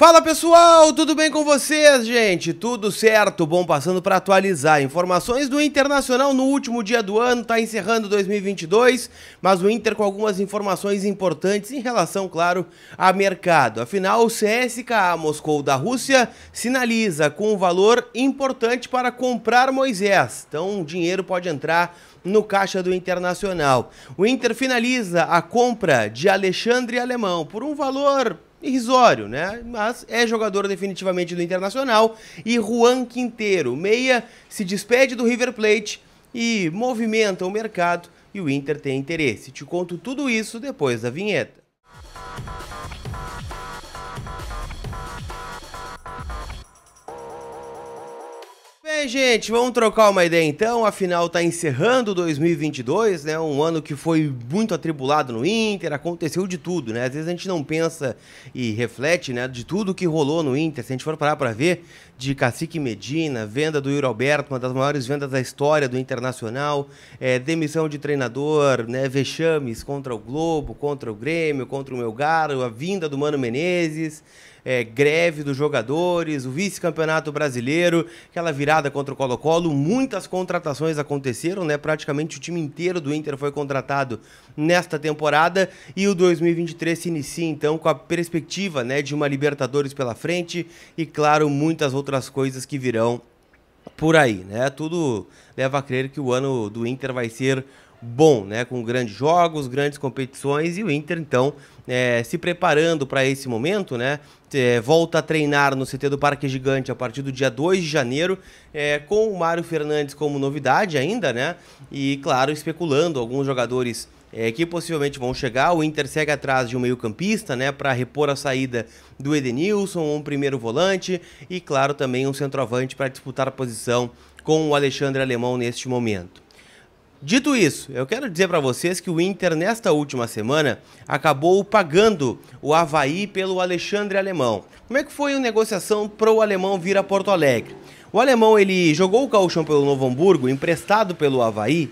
Fala pessoal, tudo bem com vocês, gente? Tudo certo? Bom, passando para atualizar informações do Internacional no último dia do ano, está encerrando 2022, mas o Inter com algumas informações importantes em relação, claro, a mercado. Afinal, o CSKA Moscou da Rússia sinaliza com um valor importante para comprar Moisés. Então, o dinheiro pode entrar no caixa do Internacional. O Inter finaliza a compra de Alexandre Alemão por um valor irrisório, né? Mas é jogador definitivamente do Internacional. E Juan Quinteiro, meia, se despede do River Plate e movimenta o mercado e o Inter tem interesse. Te conto tudo isso depois da vinheta. aí, é, gente, vamos trocar uma ideia então. Afinal, está encerrando 2022, né? Um ano que foi muito atribulado no Inter, aconteceu de tudo, né? Às vezes a gente não pensa e reflete, né, de tudo que rolou no Inter. Se a gente for parar para ver, de Cacique Medina, venda do Yuri Alberto, uma das maiores vendas da história do Internacional, é, demissão de treinador, né, vexames contra o Globo, contra o Grêmio, contra o Melgar, a vinda do Mano Menezes, é, greve dos jogadores, o vice-campeonato brasileiro, aquela virada contra o Colo-Colo, muitas contratações aconteceram, né? Praticamente o time inteiro do Inter foi contratado nesta temporada e o 2023 se inicia então com a perspectiva, né, de uma Libertadores pela frente e claro, muitas outras coisas que virão por aí, né? Tudo leva a crer que o ano do Inter vai ser bom, né? Com grandes jogos, grandes competições e o Inter, então, é, se preparando para esse momento, né? É, volta a treinar no CT do Parque Gigante a partir do dia 2 de janeiro, é, com o Mário Fernandes como novidade ainda, né? E, claro, especulando alguns jogadores é, que possivelmente vão chegar. O Inter segue atrás de um meio-campista, né, para repor a saída do Edenilson, um primeiro volante e, claro, também um centroavante para disputar a posição com o Alexandre Alemão neste momento. Dito isso, eu quero dizer para vocês que o Inter, nesta última semana, acabou pagando o Havaí pelo Alexandre Alemão. Como é que foi a negociação para o alemão vir a Porto Alegre? O alemão ele jogou o galchão pelo Novo Hamburgo, emprestado pelo Havaí,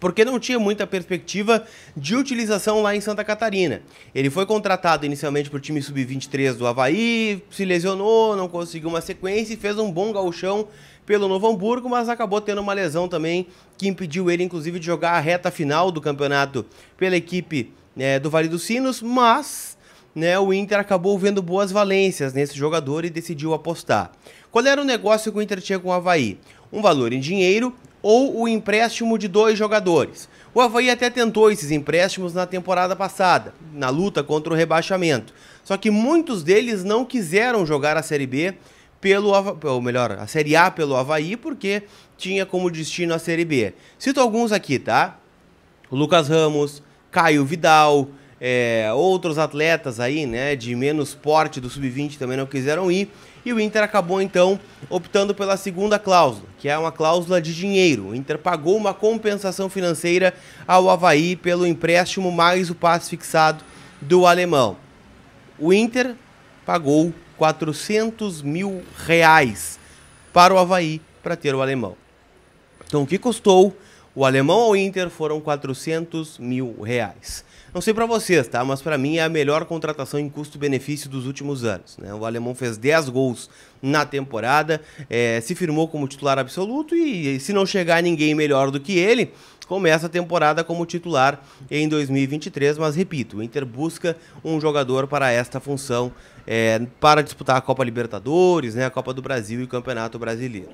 porque não tinha muita perspectiva de utilização lá em Santa Catarina. Ele foi contratado inicialmente para o time sub-23 do Havaí, se lesionou, não conseguiu uma sequência e fez um bom gauchão pelo Novo Hamburgo, mas acabou tendo uma lesão também que impediu ele, inclusive, de jogar a reta final do campeonato pela equipe né, do Vale dos Sinos, mas né, o Inter acabou vendo boas valências nesse jogador e decidiu apostar. Qual era o negócio que o Inter tinha com o Havaí? Um valor em dinheiro ou o empréstimo de dois jogadores. O Havaí até tentou esses empréstimos na temporada passada, na luta contra o rebaixamento. Só que muitos deles não quiseram jogar a Série B pelo ou melhor, a Série A pelo Havaí, porque tinha como destino a Série B. Cito alguns aqui, tá? Lucas Ramos, Caio Vidal, é, outros atletas aí, né, de menos porte do sub-20 também não quiseram ir. E o Inter acabou então optando pela segunda cláusula, que é uma cláusula de dinheiro. O Inter pagou uma compensação financeira ao Havaí pelo empréstimo mais o passe fixado do alemão. O Inter pagou 400 mil reais para o Havaí para ter o alemão. Então, o que custou o alemão ao Inter foram 400 mil reais. Não sei para vocês, tá? Mas para mim é a melhor contratação em custo-benefício dos últimos anos. Né? O alemão fez 10 gols na temporada, é, se firmou como titular absoluto e, e se não chegar ninguém melhor do que ele, começa a temporada como titular em 2023, mas repito, o Inter busca um jogador para esta função, é, para disputar a Copa Libertadores, né, a Copa do Brasil e o Campeonato Brasileiro.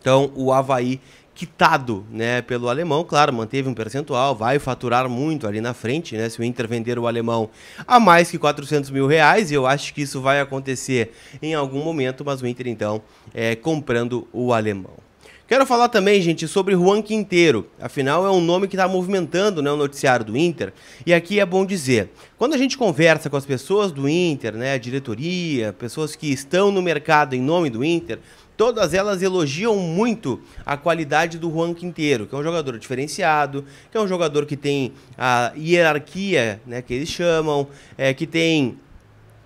Então, o Havaí quitado né, pelo alemão, claro, manteve um percentual, vai faturar muito ali na frente, né, se o Inter vender o alemão a mais que 400 mil reais, eu acho que isso vai acontecer em algum momento, mas o Inter então é comprando o alemão. Quero falar também, gente, sobre Juan Quinteiro. Afinal, é um nome que está movimentando né, o noticiário do Inter. E aqui é bom dizer: quando a gente conversa com as pessoas do Inter, né, a diretoria, pessoas que estão no mercado em nome do Inter, todas elas elogiam muito a qualidade do Juan Quinteiro, que é um jogador diferenciado, que é um jogador que tem a hierarquia, né, que eles chamam, é, que tem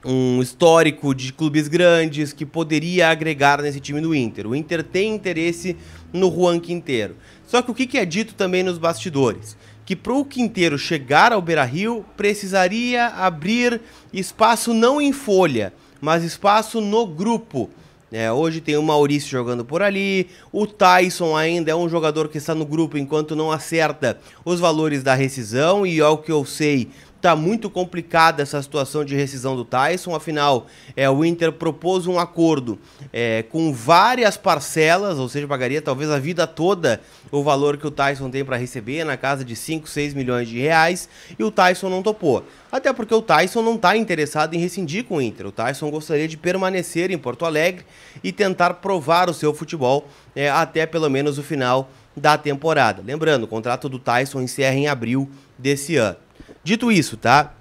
um histórico de clubes grandes que poderia agregar nesse time do Inter. O Inter tem interesse no Juan Quinteiro. Só que o que é dito também nos bastidores? Que para o Quinteiro chegar ao Beira-Rio, precisaria abrir espaço não em folha, mas espaço no grupo. É, hoje tem o Maurício jogando por ali, o Tyson ainda é um jogador que está no grupo enquanto não acerta os valores da rescisão e ao que eu sei Tá muito complicada essa situação de rescisão do Tyson. Afinal, é, o Inter propôs um acordo é, com várias parcelas, ou seja, pagaria talvez a vida toda o valor que o Tyson tem para receber, na casa de 5, 6 milhões de reais, e o Tyson não topou. Até porque o Tyson não está interessado em rescindir com o Inter. O Tyson gostaria de permanecer em Porto Alegre e tentar provar o seu futebol é, até pelo menos o final da temporada. Lembrando, o contrato do Tyson encerra em abril desse ano. Dito isso, tá?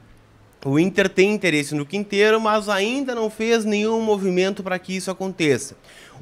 O Inter tem interesse no Quinteiro, mas ainda não fez nenhum movimento para que isso aconteça.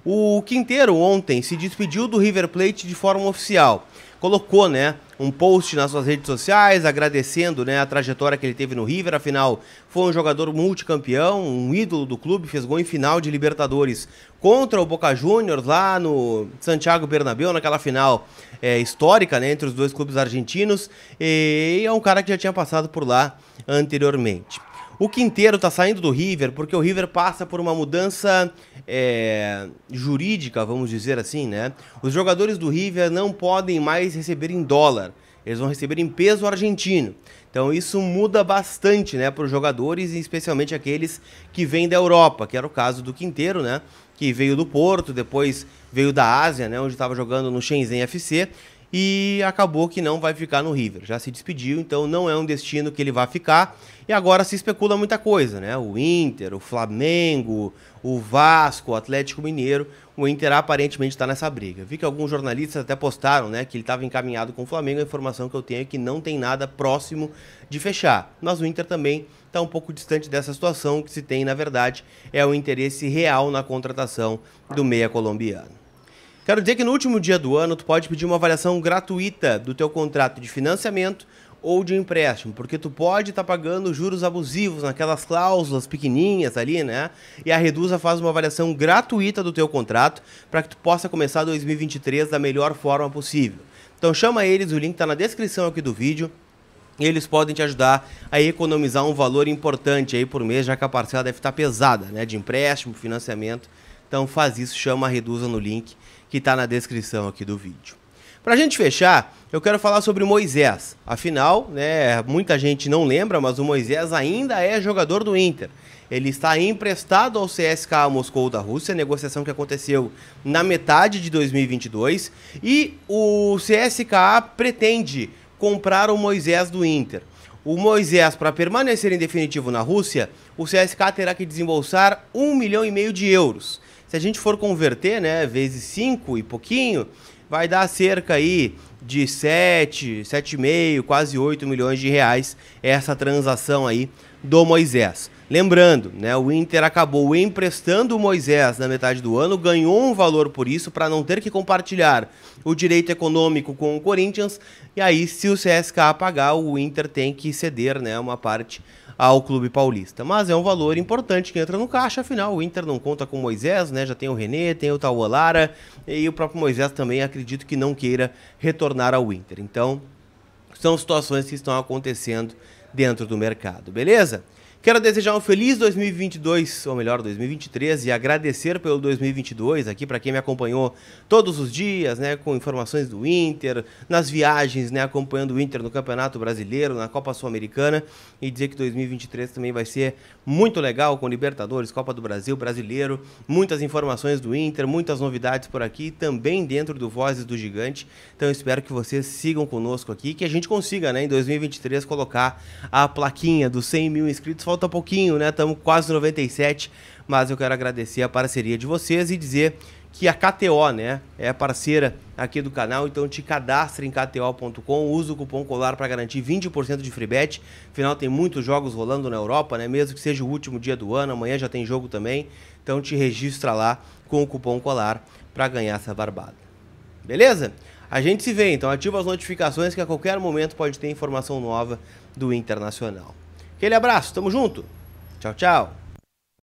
O Quinteiro ontem se despediu do River Plate de forma oficial. Colocou, né, um post nas suas redes sociais agradecendo né, a trajetória que ele teve no River. Afinal, foi um jogador multicampeão, um ídolo do clube, fez gol em final de Libertadores contra o Boca Juniors lá no Santiago Bernabéu, naquela final é, histórica né, entre os dois clubes argentinos. E é um cara que já tinha passado por lá anteriormente. O Quinteiro está saindo do River porque o River passa por uma mudança é, jurídica, vamos dizer assim, né? Os jogadores do River não podem mais receber em dólar. Eles vão receber em peso argentino. Então isso muda bastante, né, para os jogadores, especialmente aqueles que vêm da Europa, que era o caso do Quinteiro, né, que veio do Porto, depois veio da Ásia, né, onde estava jogando no Shenzhen FC e acabou que não vai ficar no River. Já se despediu, então não é um destino que ele vai ficar. E agora se especula muita coisa, né? O Inter, o Flamengo, o Vasco, o Atlético Mineiro. O Inter aparentemente está nessa briga. Vi que alguns jornalistas até postaram, né, que ele estava encaminhado com o Flamengo. A informação que eu tenho é que não tem nada próximo de fechar. Mas o Inter também está um pouco distante dessa situação. O que se tem, na verdade, é o interesse real na contratação do meia colombiano. Quero dizer que no último dia do ano tu pode pedir uma avaliação gratuita do teu contrato de financiamento ou de empréstimo, porque tu pode estar tá pagando juros abusivos naquelas cláusulas pequenininhas ali, né? E a Redusa faz uma avaliação gratuita do teu contrato para que tu possa começar 2023 da melhor forma possível. Então chama eles, o link está na descrição aqui do vídeo. E eles podem te ajudar a economizar um valor importante aí por mês, já que a parcela deve estar tá pesada, né? De empréstimo, financiamento. Então faz isso, chama a Redusa no link que está na descrição aqui do vídeo. Para a gente fechar, eu quero falar sobre Moisés. Afinal, né, muita gente não lembra, mas o Moisés ainda é jogador do Inter. Ele está emprestado ao CSKA Moscou da Rússia, negociação que aconteceu na metade de 2022, e o CSKA pretende comprar o Moisés do Inter. O Moisés, para permanecer em definitivo na Rússia, o CSKA terá que desembolsar um milhão e meio de euros. Se a gente for converter, né, vezes 5 e pouquinho, vai dar cerca aí de 7, 7,5, quase 8 milhões de reais essa transação aí do Moisés. Lembrando, né, o Inter acabou emprestando o Moisés na metade do ano, ganhou um valor por isso para não ter que compartilhar o direito econômico com o Corinthians. E aí, se o CSKA pagar, o Inter tem que ceder né, uma parte ao clube paulista. Mas é um valor importante que entra no caixa, afinal o Inter não conta com o Moisés, né? Já tem o René, tem o Tauolara e o próprio Moisés também acredito que não queira retornar ao Inter. Então, são situações que estão acontecendo dentro do mercado, beleza? Quero desejar um feliz 2022, ou melhor, 2023, e agradecer pelo 2022 aqui para quem me acompanhou todos os dias, né, com informações do Inter, nas viagens, né, acompanhando o Inter no Campeonato Brasileiro, na Copa Sul-Americana, e dizer que 2023 também vai ser muito legal com Libertadores, Copa do Brasil, Brasileiro, muitas informações do Inter, muitas novidades por aqui, também dentro do Vozes do Gigante. Então espero que vocês sigam conosco aqui, que a gente consiga, né, em 2023 colocar a plaquinha dos 100 mil inscritos falta pouquinho, né? Estamos quase 97, mas eu quero agradecer a parceria de vocês e dizer que a KTO, né, é parceira aqui do canal, então te cadastre em kto.com, usa o cupom COLAR para garantir 20% de free bet. Afinal tem muitos jogos rolando na Europa, né, mesmo que seja o último dia do ano, amanhã já tem jogo também. Então te registra lá com o cupom COLAR para ganhar essa barbada. Beleza? A gente se vê, então ativa as notificações que a qualquer momento pode ter informação nova do Internacional. Aquele abraço, tamo junto. Tchau, tchau.